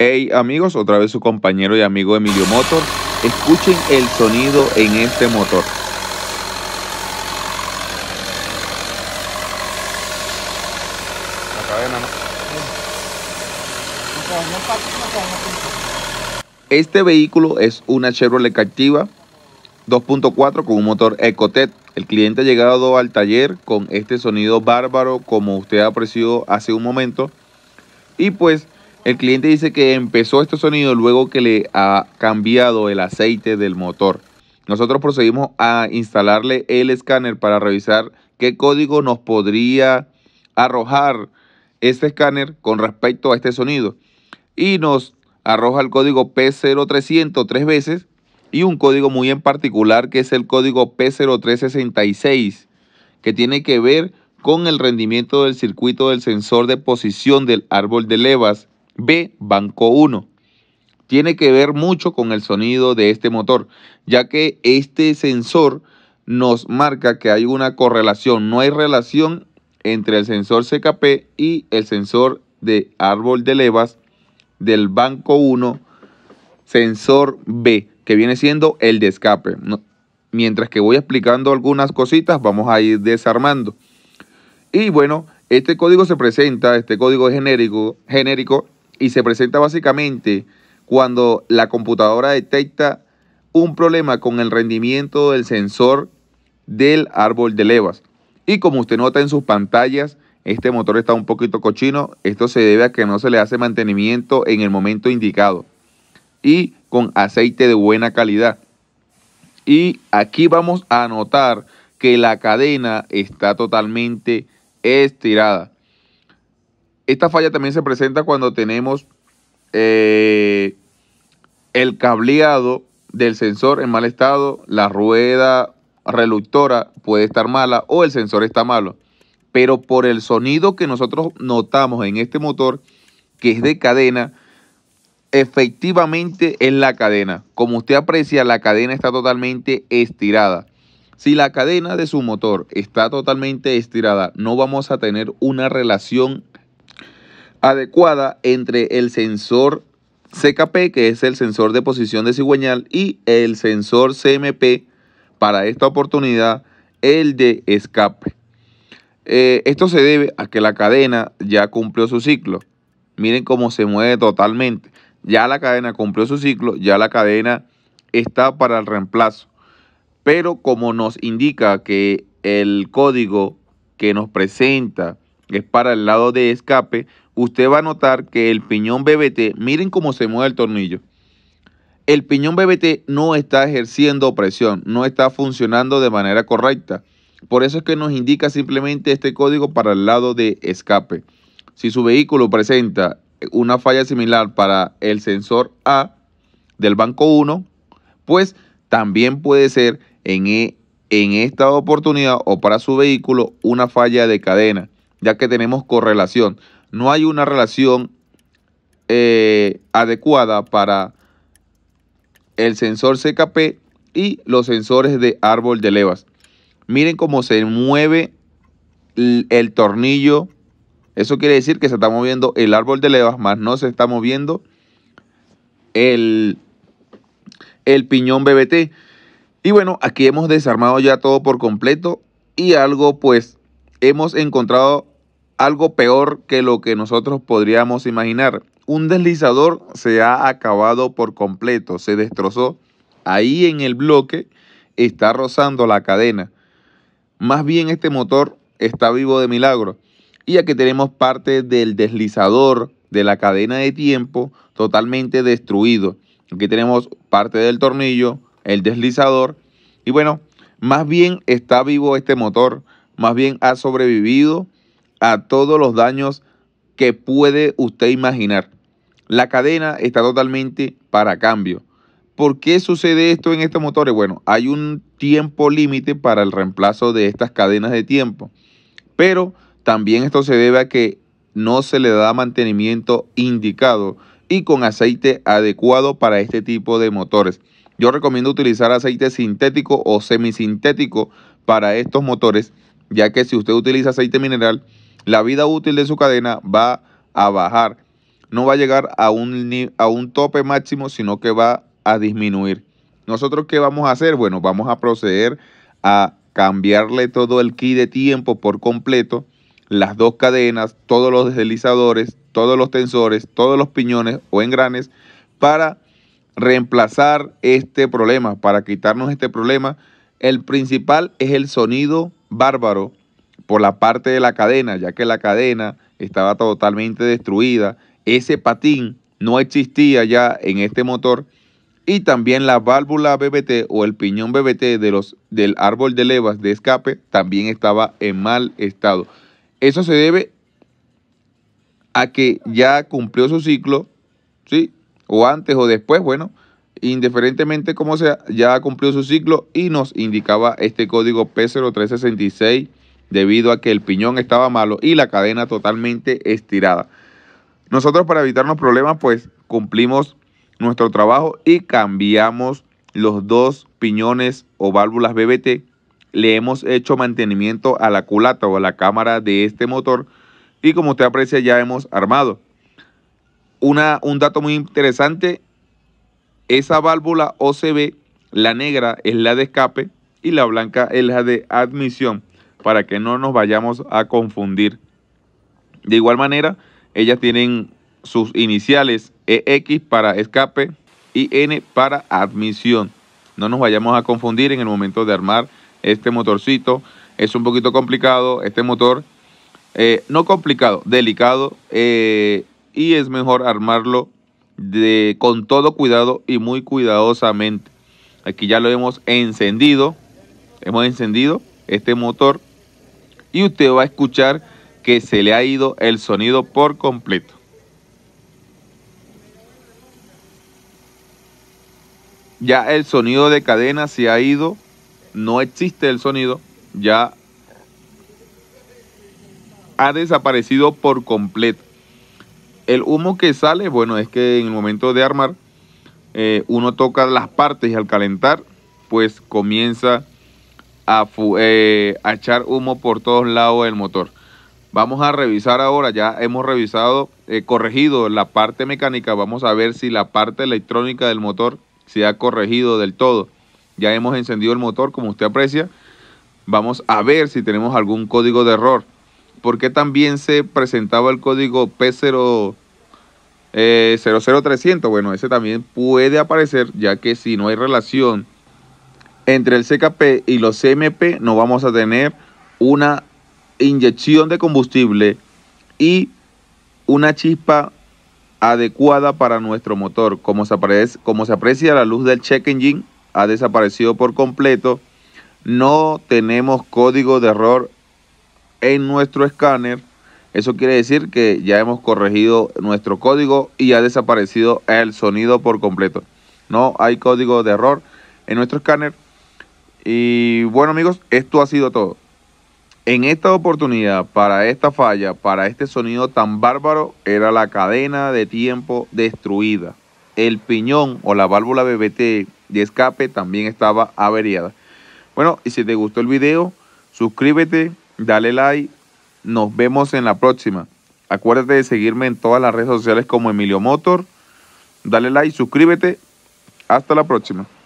Hey amigos, otra vez su compañero y amigo Emilio Motor. Escuchen el sonido en este motor. Este vehículo es una Chevrolet Captiva 2.4 con un motor Ecotec. El cliente ha llegado al taller con este sonido bárbaro como usted ha apreciado hace un momento. Y pues el cliente dice que empezó este sonido luego que le ha cambiado el aceite del motor. Nosotros procedimos a instalarle el escáner para revisar qué código nos podría arrojar este escáner con respecto a este sonido. Y nos arroja el código P0300 tres veces y un código muy en particular que es el código P0366 que tiene que ver con el rendimiento del circuito del sensor de posición del árbol de levas B, Banco 1. Tiene que ver mucho con el sonido de este motor, ya que este sensor nos marca que hay una correlación, no hay relación entre el sensor CKP y el sensor de árbol de levas del banco 1, sensor B, que viene siendo el de escape. mientras que voy explicando algunas cositas, vamos a ir desarmando. Y bueno, este código se presenta, este código genérico, genérico y se presenta básicamente cuando la computadora detecta un problema con el rendimiento del sensor del árbol de levas. Y como usted nota en sus pantallas, este motor está un poquito cochino. Esto se debe a que no se le hace mantenimiento en el momento indicado y con aceite de buena calidad. Y aquí vamos a notar que la cadena está totalmente estirada esta falla también se presenta cuando tenemos eh, el cableado del sensor en mal estado, la rueda reluctora puede estar mala o el sensor está malo. Pero por el sonido que nosotros notamos en este motor, que es de cadena, efectivamente es la cadena. Como usted aprecia, la cadena está totalmente estirada. Si la cadena de su motor está totalmente estirada, no vamos a tener una relación adecuada entre el sensor CKP, que es el sensor de posición de cigüeñal, y el sensor CMP, para esta oportunidad, el de escape. Eh, esto se debe a que la cadena ya cumplió su ciclo. Miren cómo se mueve totalmente. Ya la cadena cumplió su ciclo, ya la cadena está para el reemplazo. Pero como nos indica que el código que nos presenta es para el lado de escape, usted va a notar que el piñón BBT, miren cómo se mueve el tornillo. El piñón BBT no está ejerciendo presión, no está funcionando de manera correcta. Por eso es que nos indica simplemente este código para el lado de escape. Si su vehículo presenta una falla similar para el sensor A del banco 1, pues también puede ser en, e, en esta oportunidad o para su vehículo una falla de cadena, ya que tenemos correlación no hay una relación eh, adecuada para el sensor CKP y los sensores de árbol de levas. Miren cómo se mueve el tornillo. Eso quiere decir que se está moviendo el árbol de levas, más no se está moviendo el piñón BBT. Y bueno, aquí hemos desarmado ya todo por completo y algo pues hemos encontrado algo peor que lo que nosotros podríamos imaginar. Un deslizador se ha acabado por completo, se destrozó. Ahí en el bloque está rozando la cadena. Más bien este motor está vivo de milagro. Y aquí tenemos parte del deslizador de la cadena de tiempo totalmente destruido. Aquí tenemos parte del tornillo, el deslizador. Y bueno, más bien está vivo este motor. Más bien ha sobrevivido a todos los daños que puede usted imaginar. La cadena está totalmente para cambio. ¿Por qué sucede esto en estos motores? Bueno, hay un tiempo límite para el reemplazo de estas cadenas de tiempo. Pero también esto se debe a que no se le da mantenimiento indicado y con aceite adecuado para este tipo de motores. Yo recomiendo utilizar aceite sintético o semisintético para estos motores, ya que si usted utiliza aceite mineral, la vida útil de su cadena va a bajar. No va a llegar a un, a un tope máximo, sino que va a disminuir. ¿Nosotros qué vamos a hacer? Bueno, vamos a proceder a cambiarle todo el key de tiempo por completo, las dos cadenas, todos los deslizadores, todos los tensores, todos los piñones o engranes, para reemplazar este problema, para quitarnos este problema. El principal es el sonido bárbaro por la parte de la cadena, ya que la cadena estaba totalmente destruida. Ese patín no existía ya en este motor. Y también la válvula BBT o el piñón BBT de los, del árbol de levas de escape también estaba en mal estado. Eso se debe a que ya cumplió su ciclo, ¿sí? O antes o después, bueno, indiferentemente como sea, ya cumplió su ciclo y nos indicaba este código P0366 debido a que el piñón estaba malo y la cadena totalmente estirada. Nosotros para evitarnos problemas pues cumplimos nuestro trabajo y cambiamos los dos piñones o válvulas BBT. Le hemos hecho mantenimiento a la culata o a la cámara de este motor y como usted aprecia ya hemos armado. Una, un dato muy interesante, esa válvula OCB, la negra es la de escape y la blanca es la de admisión para que no nos vayamos a confundir. De igual manera, ellas tienen sus iniciales EX para escape y N para admisión. No nos vayamos a confundir en el momento de armar este motorcito. Es un poquito complicado este motor. Eh, no complicado, delicado. Eh, y es mejor armarlo con todo cuidado y muy cuidadosamente. Aquí ya lo hemos encendido. Hemos encendido este motor y usted va a escuchar que se le ha ido el sonido por completo. Ya el sonido de cadena se ha ido, no existe el sonido, ya ha desaparecido por completo. El humo que sale, bueno, es que en el momento de armar, eh, uno toca las partes y al calentar, pues comienza eh, a, echar humo por todos lados del motor. Vamos a revisar ahora, ya hemos revisado, eh, corregido la parte mecánica, vamos a ver si la parte electrónica del motor se ha corregido del todo. Ya hemos encendido el motor, como usted aprecia. Vamos a ver si tenemos algún código de error. Porque también se presentaba el código p 00300? Eh, bueno, ese también puede aparecer, ya que si no hay relación entre el CKP y los CMP no vamos a tener una inyección de combustible y una chispa adecuada para nuestro motor. Como se, aprecia, como se aprecia la luz del check engine ha desaparecido por completo. No tenemos código de error en nuestro escáner. Eso quiere decir que ya hemos corregido nuestro código y ha desaparecido el sonido por completo. No hay código de error en nuestro escáner. Y bueno amigos, esto ha sido todo. En esta oportunidad, para esta falla, para este sonido tan bárbaro, era la cadena de tiempo destruida. El piñón o la válvula BBT de escape también estaba averiada. Bueno, y si te gustó el video, suscríbete, dale like. Nos vemos en la próxima. Acuérdate de seguirme en todas las redes sociales como Emilio Motor. Dale like, suscríbete. Hasta la próxima.